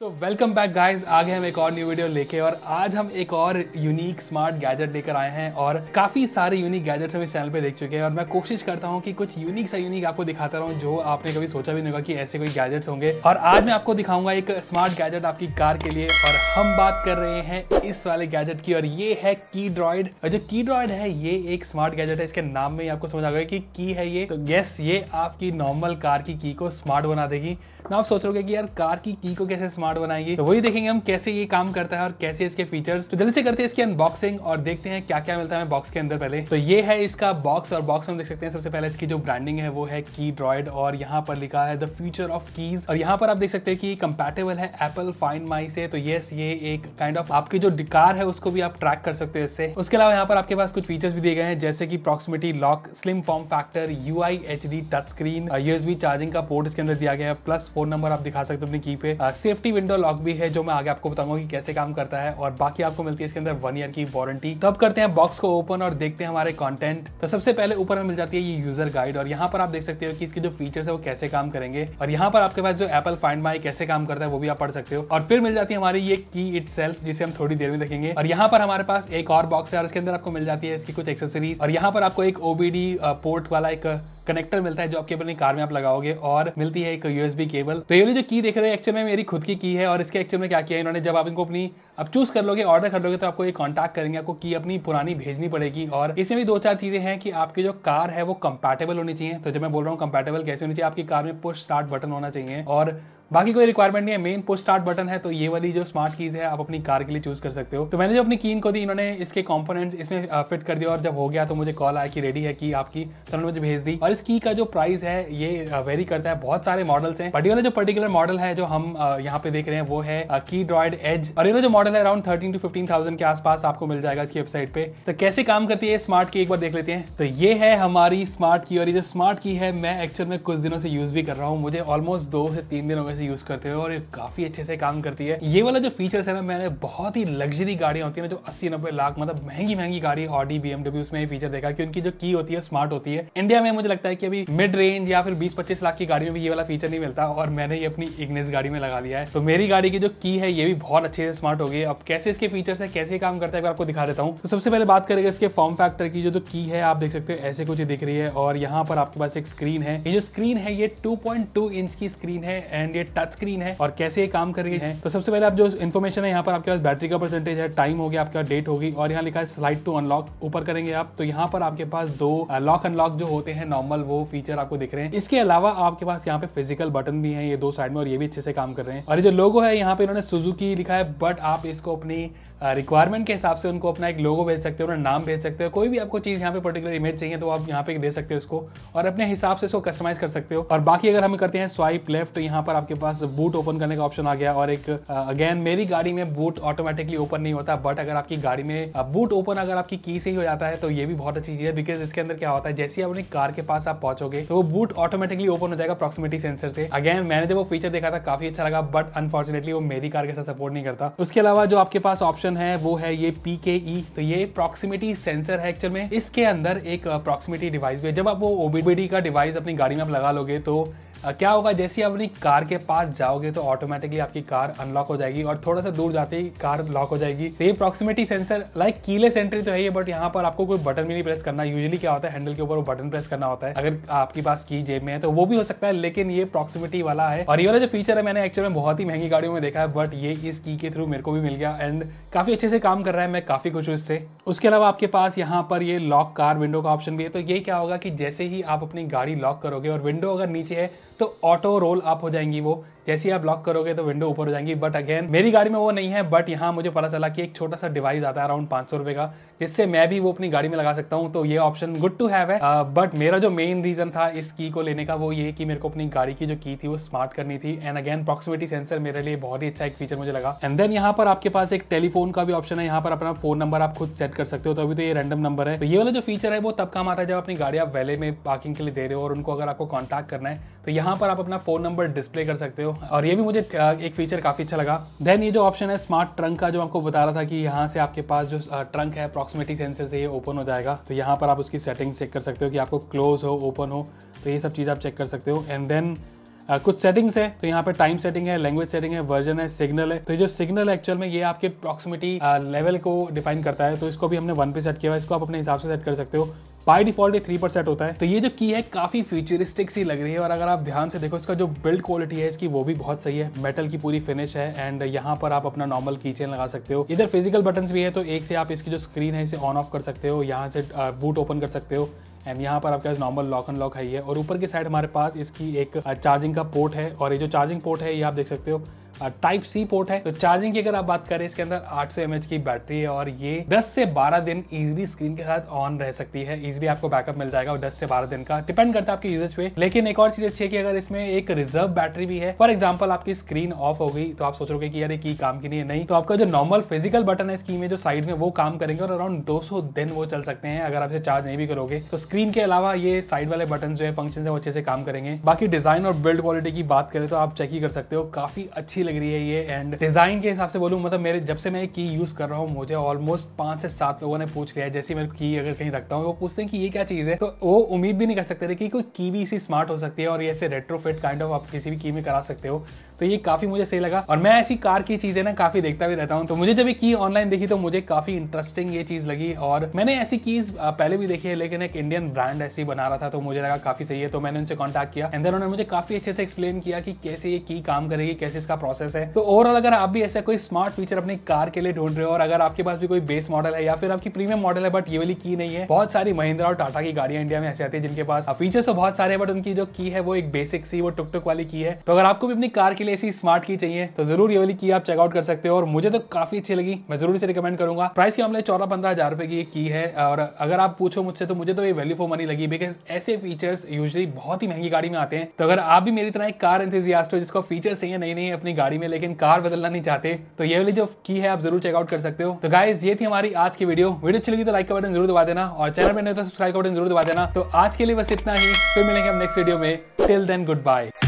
तो welcome back guys आगे हम एक और न्यू वीडियो लेके और आज हम एक और यूनिक स्मार्ट गैजेट लेकर आए हैं और काफी सारे यूनिक गैजेट्स हम इस चैनल पे देख चुके हैं और मैं कोशिश करता हूँ कि कुछ यूनिक सा यूनिक आपको दिखाता रहूँ जो आपने कभी सोचा भी नहीं होगा कि ऐसे कोई गैजेट्स होंगे और आज मैं आपको दिखाऊंगा एक स्मार्ट गैजेट आपकी कार के लिए और हम बात कर रहे हैं इस वाले गैजेट की और ये है की ड्रॉइड और जो की ड्रॉइड है ये एक स्मार्ट गैजेट है इसके नाम में ही आपको समझ आ गया कि की है ये तो गैस ये आपकी नॉर्मल कार की की को स्मार्ट बना देगी ना आप सोच रहे कि यार कार की की को कैसे स्मार्ट स्मार्ट बनाएंगे तो वही देखेंगे हम कैसे ये काम करता है और कैसे इसके फीचर्स तो जल्दी से करते हैं इसकी अनबॉक्सिंग और देखते हैं क्या क्या मिलता है बॉक्स के अंदर पहले तो ये है इसका बॉक्स और बॉक्स में देख सकते हैं सबसे पहले इसकी जो ब्रांडिंग है वो है की ड्रॉइड और यहाँ पर लिखा है द फ्यूचर ऑफ कीज और यहाँ पर आप देख सकते हैं कि कंपेटेबल है एप्पल फाइन माई से तो यस ये एक काइंड ऑफ आपकी जो डिकार है उसको भी आप ट्रैक कर सकते हो इससे उसके अलावा यहाँ पर आपके पास कुछ फीचर्स भी दिए गए हैं जैसे कि proximity lock slim form factor U I H D touch screen USB charging का पोर्ट इसके अंदर दिया गया है प्लस फोन नंबर आप दिखा सकते हो अपनी की पे सेफ्टी uh, विंडो लॉक भी है जो मैं आगे आपको बताऊंगा कि कैसे काम करता है और बाकी आपको मिलती है इसके अंदर वन ईयर की वारंटी तो अब करते हैं बॉक्स को ओपन और देखते हैं हमारे कॉन्टेंट तो सबसे पहले ऊपर में मिल जाती है ये यूजर गाइड और यहाँ पर आप देख सकते हो कि इसके जो फीचर्स है वो कैसे काम करेंगे और यहाँ पर आपके पास जो एप्पल फाइंड माई कैसे काम करता है वो भी आप पढ़ सकते हो और फिर मिल जाती है हमारी ये की इट जिसे हम थोड़ी देर में देखेंगे और यहाँ पर हमारे पास एक और बॉक्स है और इसके अंदर आपको मिल जाती है इसकी कुछ एक्सेसरीज और यहाँ पर आपको एक ओबीडी पोर्ट वाला एक कनेक्टर मिलता है जो आपके अपनी कार में आप लगाओगे और मिलती है एक यूएसबी केबल तो ये वाली जो की देख रहे हैं एक्चुअल में मेरी खुद की की है और इसके एक्चुअल में क्या किया इन्होंने जब आप इनको अपनी अब चूज कर लोगे ऑर्डर कर लोगे तो आपको ये कॉन्टैक्ट करेंगे आपको की अपनी पुरानी भेजनी पड़ेगी और इसमें भी दो चार चीजें हैं कि आपकी जो कार है वो कंपेटेबल होनी चाहिए तो जब मैं बोल रहा हूँ कंपेटेबल कैसे होनी चाहिए आपकी कार में पुश स्टार्ट बटन होना चाहिए और बाकी कोई रिक्वायरमेंट नहीं है मेन पोस्ट स्टार्ट बटन है तो ये वाली जो स्मार्ट कीज है आप अपनी कार के लिए चूज कर सकते हो तो मैंने जो अपनी कीन को दी इन्होंने इसके कॉम्पोनेट इसमें फिट कर दिया और जब हो गया तो मुझे कॉल आया कि रेडी है की आपकी तो उन्होंने मुझे भेज दी और इस की का जो प्राइस है ये वेरी करता है बहुत सारे मॉडल्स हैं पर्टिकुलर जो पर्टिकुलर मॉडल है जो हम यहाँ पे देख रहे हैं वो है की ड्रॉइड एज और ये जो मॉडल है around thirteen to fifteen thousand के आसपास आपको मिल जाएगा इसकी वेबसाइट पे तो कैसे काम करती है स्मार्ट की एक बार देख लेते हैं तो ये है हमारी स्मार्ट की और ये जो स्मार्ट की है मैं एक्चुअल में कुछ दिनों से यूज भी कर रहा हूँ मुझे ऑलमोस्ट दो से तीन दिनों में से यूज़ करते हो और ये काफ़ी अच्छे से काम करती है ये वाला जो फीचर्स है ना मैंने बहुत ही लग्जरी गाड़ियाँ होती है ना जो अस्सी नब्बे लाख मतलब महंगी महंगी गाड़ी ऑडी बी एमडब्ल्यू उसमें फीचर देखा कि उनकी जो की होती है स्मार्ट होती है इंडिया में मुझे लगता है कि अभी मिड रेंज या फिर बीस पच्चीस लाख की गाड़ी में भी ये वाला फीचर नहीं मिलता और मैंने ये अपनी इग्नेस गाड़ी में लगा लिया है तो मेरी गाड़ी की जो की है ये भी बहुत अच्छे से स्मार्ट हो गई अब कैसे इसके फीचर्स है कैसे काम करता है आपको दिखा देता हूँ तो सबसे पहले बात करेगा इसके फॉर्म फैक्टर की जो तो की है आप देख सकते हो ऐसे कुछ दिख रही है और यहाँ पर आपके पास एक स्क्रीन है ये जो स्क्रीन है ये 2.2 इंच की स्क्रीन है एंड ये टच स्क्रीन है और कैसे ये काम कर रही है तो सबसे पहले आप जो इन्फॉर्मेशन है यहाँ पर आपके पास बैटरी का परसेंटेज है टाइम हो गया आपके पास डेट होगी और यहाँ लिखा है स्लाइड टू अनलॉक ऊपर करेंगे आप तो यहाँ पर आपके पास दो लॉक अनलॉक जो होते हैं नॉर्मल वो फीचर आपको दिख रहे हैं इसके अलावा आपके पास यहाँ पे फिजिकल बटन भी है ये दो साइड में और ये भी अच्छे से काम कर रहे हैं और ये जो लोगो है यहाँ पे इन्होंने सुजुकी लिखा है बट आप इसको अपनी रिक्वायरमेंट के हिसाब से उनको अपना एक लोगो भेज सकते हो अपना नाम भेज सकते हो कोई भी आपको चीज़ यहाँ पे पर्टिकुलर इमेज चाहिए तो आप यहाँ पे दे सकते हो इसको और अपने हिसाब से इसको कस्टमाइज कर सकते हो और बाकी अगर हम करते हैं स्वाइप लेफ्ट तो यहाँ पर आपके पास बूट ओपन करने का ऑप्शन आ गया और एक अगेन uh, मेरी गाड़ी में बूट ऑटोमेटिकली ओपन नहीं होता बट अगर आपकी गाड़ी में बूट uh, ओपन अगर आपकी की से ही हो जाता है तो ये भी बहुत अच्छी चीज है बिकॉज इसके अंदर क्या होता है जैसे अपनी कार के पास आप पहुंचोगे तो वो बूट ऑटोमेटिकली ओपन हो जाएगा प्रॉक्सिमिटी सेंसर से अगेन मैंने जब वो फीचर देखा था काफी अच्छा लगा बट अनफॉर्चुनेटली वो मेरी कार के साथ सपोर्ट नहीं करता उसके अलावा जो आपके पास ऑप्शन है वो है ये पी e, तो ये प्रॉक्सिमिटी सेंसर है एक्चुअल में इसके अंदर एक प्रॉक्सिमिटी uh, डिवाइस भी है जब आप वो ओबीबीडी का डिवाइस अपनी गाड़ी में आप लगा लोगे तो क्या होगा जैसे आप अपनी कार के पास जाओगे तो ऑटोमेटिकली आपकी कार अनलॉक हो जाएगी और थोड़ा सा दूर जाते ही कार लॉक हो जाएगी तो ये proximity sensor like keyless entry तो है ही बट यहाँ पर आपको कोई बटन भी नहीं प्रेस करना यूजली क्या होता है हैंडल के ऊपर वो बटन प्रेस करना होता है अगर आपके पास की जेब में है तो वो भी हो सकता है लेकिन ये प्रॉक्सिमिटी वाला है और ये वाला जो फीचर है मैंने एक्चुअली में बहुत ही महंगी गाड़ियों में देखा है बट ये इस की के थ्रू मेरे को भी मिल गया एंड काफी अच्छे से काम कर रहा है मैं काफी खुश हूँ इससे उसके अलावा आपके पास यहाँ पर ये लॉक कार विंडो का ऑप्शन भी है तो ये क्या होगा कि जैसे ही आप अपनी गाड़ी लॉक करोगे और विंडो अगर नीचे है तो ऑटो रोल आप हो जाएंगी वो जैसे आप लॉक करोगे तो विंडो ऊपर हो जाएंगी बट अगेन मेरी गाड़ी में वो नहीं है बट यहाँ मुझे पता चला कि एक छोटा सा डिवाइस आता है अराउंड पांच सौ रुपए का जिससे मैं भी वो अपनी गाड़ी में लगा सकता हूँ तो ये ऑप्शन गुड टू हैव है बट uh, मेरा जो मेन रीज़न था इस की को लेने का वो ये कि मेरे को अपनी गाड़ी की जो की थी वो स्मार्ट करनी थी एंड अगेन प्रॉक्सिमिटी सेंसर मेरे लिए बहुत ही अच्छा एक फीचर मुझे लगा एंड देन यहाँ पर आपके पास एक टेलीफोन का भी ऑप्शन है यहाँ पर अपना फोन नंबर आप खुद सेट कर सकते हो तो अभी तो ये रैंडम नंबर है तो ये वाला जो फीचर है वो तब काम आता है जब अपनी गाड़ी आप वैले में पार्किंग के लिए दे रहे हो और उनको अगर आपको कॉन्टैक्ट करना है तो यहाँ पर आप अपना फोन नंबर डिस्प्ले कर सकते हो और ये भी मुझे एक फीचर काफ़ी अच्छा लगा देन ये जो ऑप्शन है स्मार्ट ट्रंक का जो आपको बता रहा था कि यहाँ से आपके पास जो ट्रंक है अप्रॉक्सिमेटी सेंसर से ये ओपन हो जाएगा तो यहाँ पर आप उसकी सेटिंग चेक कर सकते हो कि आपको क्लोज हो ओपन हो तो ये सब चीज़ आप चेक कर सकते हो एंड देन Uh, कुछ सेटिंग्स है तो यहाँ पे टाइम सेटिंग है लैंग्वेज सेटिंग है वर्जन है सिग्नल है तो ये जो सिग्नल एक्चुअल में ये आपके प्रॉक्सिमिटी लेवल को डिफाइन करता है तो इसको भी हमने वन पे सेट किया है इसको आप अपने हिसाब से सेट कर सकते हो बाय डिफॉल्ट थ्री पर सेट होता है तो ये जो की है काफी फ्यूचरिस्टिक सी लग रही है और अगर आप ध्यान से देखो इसका जो बिल्ड क्वालिटी है इसकी वो भी बहुत सही है मेटल की पूरी फिनिश है एंड यहाँ पर आप अपना नॉर्मल की चेन लगा सकते हो इधर फिजिकल बटन भी है तो एक से आप इसकी जो स्क्रीन है इसे ऑन ऑफ कर सकते हो यहाँ से बूट ओपन कर सकते हो एंड यहाँ पर आपके पास नॉर्मल लॉक एंड लॉक है और ऊपर की साइड हमारे पास इसकी एक चार्जिंग का पोर्ट है और ये जो चार्जिंग पोर्ट है ये आप देख सकते हो टाइप सी पोर्ट है तो चार्जिंग की अगर आप बात करें इसके अंदर 800 सौ की बैटरी है और ये 10 से 12 दिन इजीली स्क्रीन के साथ ऑन रह सकती है इजीली आपको बैकअप मिल जाएगा 10 से 12 दिन का डिपेंड करता है आपके यूजेज पे लेकिन एक और चीज अच्छी है कि अगर इसमें एक रिजर्व बैटरी भी है फॉर एग्जाम्पल आपकी स्क्रीन ऑफ हो गई तो आप सोच रहे कि यार की काम की नहीं है नहीं तो आपका जो नॉर्मल फिजिकल बटन है स्क्रीन में जो साइड में वो काम करेंगे और अराउंड दो दिन वो चल सकते हैं अगर आप इसे चार्ज नहीं भी करोगे तो स्क्रीन के अलावा ये साइड वाले बटन जो है फंक्शन है वो अच्छे से काम करेंगे बाकी डिजाइन और बिल्ड क्वालिटी की बात करें तो आप चेक ही कर सकते हो काफी अच्छी अच्छी लग रही है ये एंड डिज़ाइन के हिसाब से बोलूँ मतलब मेरे जब से मैं ये की यूज़ कर रहा हूँ मुझे ऑलमोस्ट पांच से सात लोगों ने पूछ लिया है जैसे मेरे की अगर कहीं रखता हूँ वो पूछते हैं कि ये क्या चीज़ है तो वो उम्मीद भी नहीं कर सकते थे कि कोई की भी इसी स्मार्ट हो सकती है और ये ऐसे रेट्रोफिट काइंड ऑफ आप किसी भी की में करा सकते हो तो ये काफ़ी मुझे सही लगा और मैं ऐसी कार की चीज़ें ना काफ़ी देखता भी रहता हूँ तो मुझे जब ये की ऑनलाइन देखी तो मुझे काफ़ी इंटरेस्टिंग ये चीज़ लगी और मैंने ऐसी कीज़ पहले भी देखी है लेकिन एक इंडियन ब्रांड ऐसी बना रहा था तो मुझे लगा काफ़ी सही है तो मैंने उनसे कॉन्टेक्ट किया एंड उन्होंने मुझे काफ़ी अच्छे से एक्सप्लेन किया कि कैसे ये की काम करेगी कैसे इसका प्रोसेस प्रोसेस है तो ओवरऑल अगर आप भी ऐसा कोई स्मार्ट फीचर अपनी कार के लिए ढूंढ रहे हो और अगर आपके पास भी कोई बेस मॉडल है या फिर आपकी प्रीमियम मॉडल है बट ये वाली की नहीं है बहुत सारी महिंद्रा और टाटा की गाड़ियां इंडिया में ऐसी आती है जिनके पास फीचर्स तो बहुत सारे बट उनकी जो की है वो एक बेसिक सी वो टुक टुक वाली की है तो अगर आपको भी अपनी कार के लिए ऐसी स्मार्ट की चाहिए तो जरूर ये वाली की आप चेकआउट कर सकते हो और मुझे तो काफी अच्छी लगी मैं जरूर इसे रिकमेंड करूंगा प्राइस के मामले चौदह पंद्रह हजार रुपए की की है और अगर आप पूछो मुझसे तो मुझे तो ये वैल्यू फॉर मनी लगी बिकॉज ऐसे फीचर्स यूजली बहुत ही महंगी गाड़ी में आते हैं तो अगर आप भी मेरी तरह एक कार इंथेजियास्ट हो जिसको फीचर्स चाहिए नई नई अपनी गाड़ी गाड़ी में लेकिन कार बदलना नहीं चाहते तो ये वाली जो की है आप जरूर चेकआउट कर सकते हो तो गाइज ये थी हमारी आज की वीडियो वीडियो अच्छी लगी तो लाइक का बटन जरूर दबा देना और चैनल में नहीं तो सब्सक्राइब का बटन जरूर दबा देना तो आज के लिए बस इतना ही फिर मिलेंगे हम नेक्स्ट वीडियो में टिल देन गुड बाय